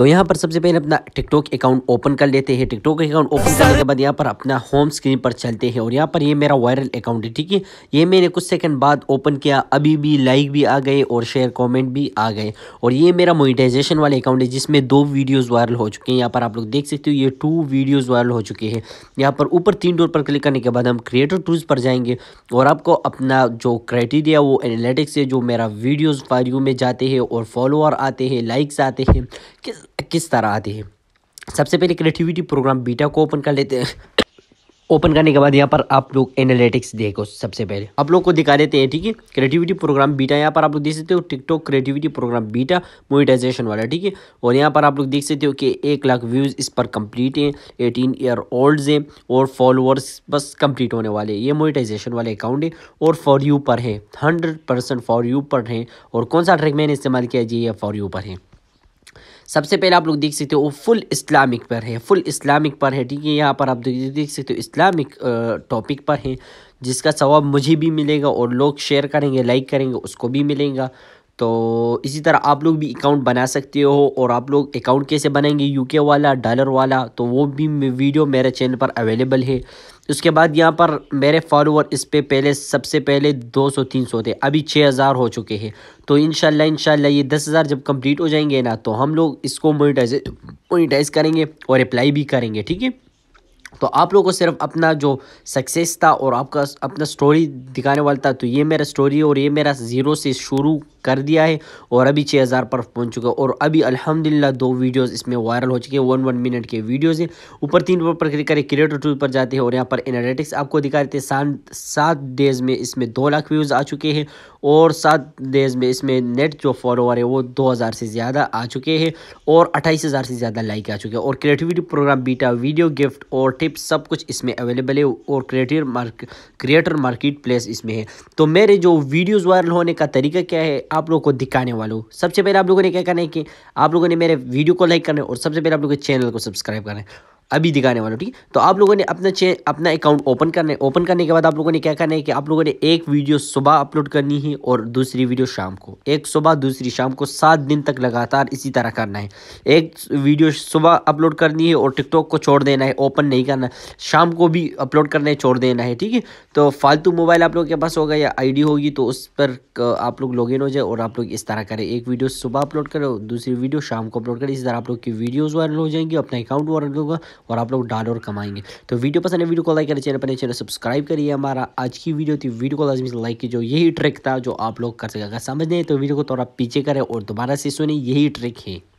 तो यहाँ पर सबसे पहले अपना टिकटॉक अकाउंट ओपन कर लेते हैं टिकटॉक अकाउंट ओपन करने के बाद यहाँ पर अपना होम स्क्रीन पर चलते हैं और यहाँ पर ये मेरा वायरल अकाउंट है ठीक है ये मैंने कुछ सेकंड बाद ओपन किया अभी भी लाइक भी आ गए और शेयर कमेंट भी आ गए और ये मेरा मोनिटाइजेशन वाला अकाउंट है जिसमें दो वीडियोज़ वायरल हो चुके हैं यहाँ पर आप लोग देख सकते हो ये टू वीडियोज़ वायरल हो चुके हैं यहाँ पर ऊपर तीन डोर पर क्लिक करने के बाद हम क्रिएटर टूल्स पर जाएंगे और आपको अपना जो क्राइटेरिया वो एनालिटिक्स है जो मेरा वीडियोज़ फॉर यू में जाते हैं और फॉलोअर आते हैं लाइक्स आते हैं किस तरह आती है सबसे पहले क्रिएटिविटी प्रोग्राम बीटा को ओपन कर लेते हैं ओपन करने के बाद यहाँ पर आप लोग एनालिटिक्स देखो सबसे पहले आप लोग को दिखा देते हैं ठीक है क्रिएटिविटी प्रोग्राम बीटा यहाँ पर आप लोग देख सकते हो TikTok creativity program beta monetization वाला ठीक है और यहाँ पर आप लोग देख सकते हो कि एक लाख व्यूज़ इस पर कंप्लीट हैं एटीन ईयर ओल्ड हैं और फॉलोअर्स बस कम्प्लीट होने वाले ये मोनिटाइजेशन वाले अकाउंट है और फॉर यू पर है हंड्रेड फॉर यू पर हैं और कौन सा ट्रैक मैंने इस्तेमाल किया जी ये फॉर यू पर है सबसे पहले आप लोग देख सकते हो वो फुल इस्लामिक पर है फुल इस्लामिक पर है ठीक है यहाँ पर आप देख सकते हो इस्लामिक टॉपिक पर है जिसका सवाब मुझे भी मिलेगा और लोग शेयर करेंगे लाइक करेंगे उसको भी मिलेगा तो इसी तरह आप लोग भी अकाउंट बना सकते हो और आप लोग अकाउंट कैसे बनाएंगे यूके वाला डॉलर वाला तो वो भी वीडियो मेरे चैनल पर अवेलेबल है उसके बाद यहाँ पर मेरे फॉलोअर इस पर पहले सबसे पहले 200 300 थे अभी 6000 हो चुके हैं तो इन शाला ये 10000 जब कंप्लीट हो जाएंगे ना तो हम लोग इसको मोनिटाइज मोनिटाइज करेंगे और अप्लाई भी करेंगे ठीक है तो आप लोगों को सिर्फ अपना जो सक्सेस था और आपका अपना स्टोरी दिखाने वाला था तो ये मेरा स्टोरी और ये मेरा ज़ीरो से शुरू कर दिया है और अभी छः हज़ार पर पहुंच चुका है और अभी अल्हम्दुलिल्लाह दो वीडियोस इसमें वायरल हो चुके हैं वन वन मिनट के वीडियोस हैं ऊपर तीन ऊपर क्लिक करें क्रिएटर टूल पर जाते हैं और यहाँ पर एनालिटिक्स आपको दिखा देते हैं सात डेज़ में इसमें दो लाख व्यूज़ आ चुके हैं और सात डेज़ में इसमें नेट जो फॉलोअर है वो दो हज़ार से ज़्यादा आ चुके हैं और अट्ठाईस हज़ार से ज़्यादा लाइक आ चुके हैं और creativity program beta video gift और टिप्स सब कुछ इसमें अवेलेबल है और creator mark creator market place इसमें है तो मेरे जो वीडियोज़ वायरल होने का तरीका क्या है आप लोगों को दिखाने वाला हूँ सबसे पहले आप लोगों ने क्या करना है कि आप लोगों ने मेरे वीडियो को लाइक करना है और सबसे पहले आप लोगों के चैनल को सब्सक्राइब करना है अभी दिखाने वाला ठीक है तो आप लोगों ने अपना चे अपना अकाउंट ओपन करने ओपन करने के बाद आप लोगों ने क्या करना है कि आप लोगों ने एक वीडियो सुबह अपलोड करनी है और दूसरी वीडियो शाम को एक सुबह दूसरी शाम को सात दिन तक लगातार इसी तरह करना है एक वीडियो सुबह अपलोड करनी है और टिकटॉक को छोड़ देना है ओपन नहीं करना शाम को भी अपलोड करना है छोड़ देना है ठीक है तो फालतू मोबाइल आप लोग के पास होगा या आई होगी तो उस पर आप लोग लॉगिन हो जाए और आप लोग इस तरह करें एक वीडियो सुबह अपलोड करें दूसरी वीडियो शाम को अपलोड करें इसी तरह आप लोग की वीडियोज़ वायरल हो जाएंगी अपना अकाउंट वायरल होगा और आप लोग डाल और कमाएंगे तो वीडियो पसंद है वीडियो को लाइक करें चैनल पर चैनल सब्सक्राइब करिए हमारा आज की वीडियो थी वीडियो को लाजमी लाइक कीजिए यही ट्रिक था जो आप लोग कर सके अगर समझ नहीं तो वीडियो को थोड़ा पीछे करें और दोबारा से सुने यही ट्रिक है